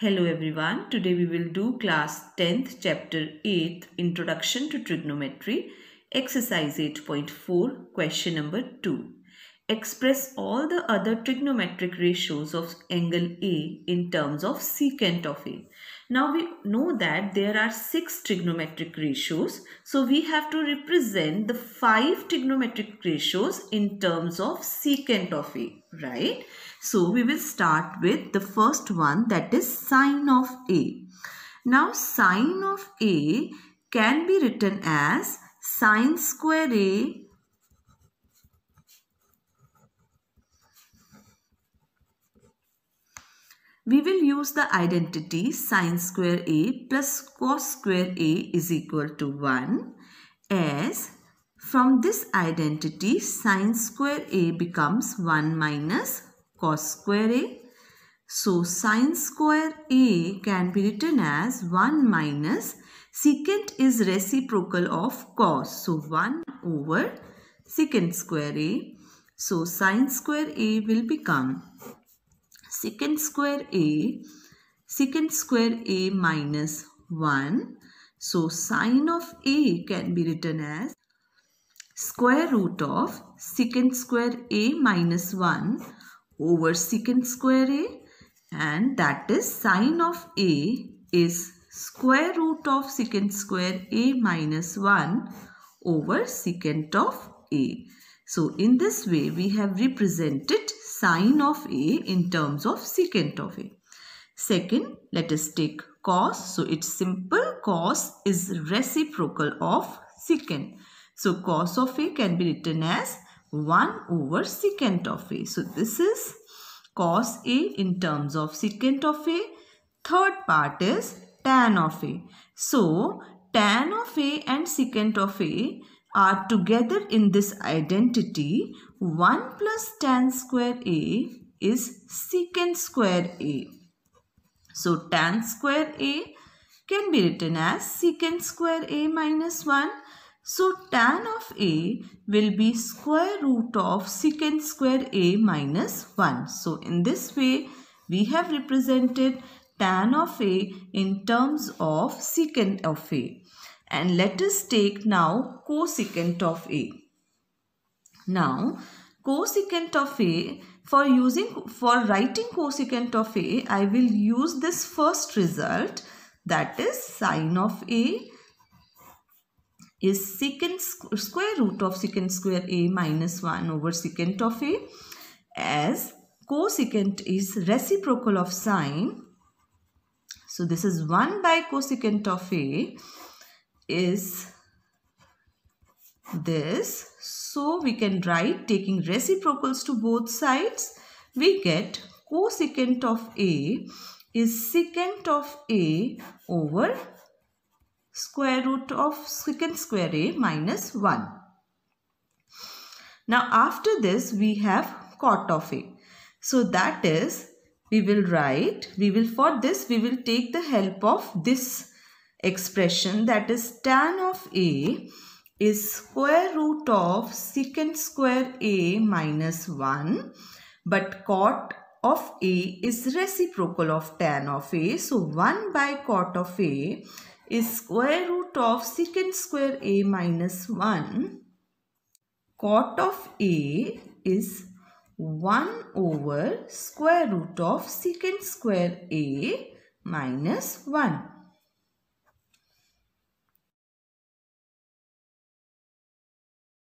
Hello everyone, today we will do class 10th chapter 8th introduction to trigonometry exercise 8.4 question number 2. Express all the other trigonometric ratios of angle A in terms of secant of A. Now we know that there are six trigonometric ratios. So we have to represent the five trigonometric ratios in terms of secant of A, right? So we will start with the first one that is sine of A. Now sine of A can be written as sine square A We will use the identity sine square A plus cos square A is equal to 1 as from this identity sine square A becomes 1 minus cos square A. So sine square A can be written as 1 minus secant is reciprocal of cos. So 1 over secant square A. So sine square A will become secant square a, secant square a minus 1. So sine of a can be written as square root of secant square a minus 1 over secant square a and that is sine of a is square root of secant square a minus 1 over secant of a. So in this way we have represented sine of A in terms of secant of A. Second, let us take cos. So it's simple. Cos is reciprocal of secant. So cos of A can be written as 1 over secant of A. So this is cos A in terms of secant of A. Third part is tan of A. So tan of A and secant of A are together in this identity 1 plus tan square A is secant square A. So tan square A can be written as secant square A minus 1. So tan of A will be square root of secant square A minus 1. So in this way we have represented tan of A in terms of secant of A and let us take now cosecant of A. Now cosecant of A for using for writing cosecant of A I will use this first result that is sine of A is secant square root of secant square A minus 1 over secant of A as cosecant is reciprocal of sine. So this is 1 by cosecant of A is this. So we can write taking reciprocals to both sides. We get cosecant of A is secant of A over square root of secant square A minus 1. Now after this we have cot of A. So that is we will write, we will for this we will take the help of this expression that is tan of A is square root of secant square A minus 1 but cot of A is reciprocal of tan of A. So 1 by cot of A is square root of secant square A minus 1. Cot of A is 1 over square root of secant square A minus 1.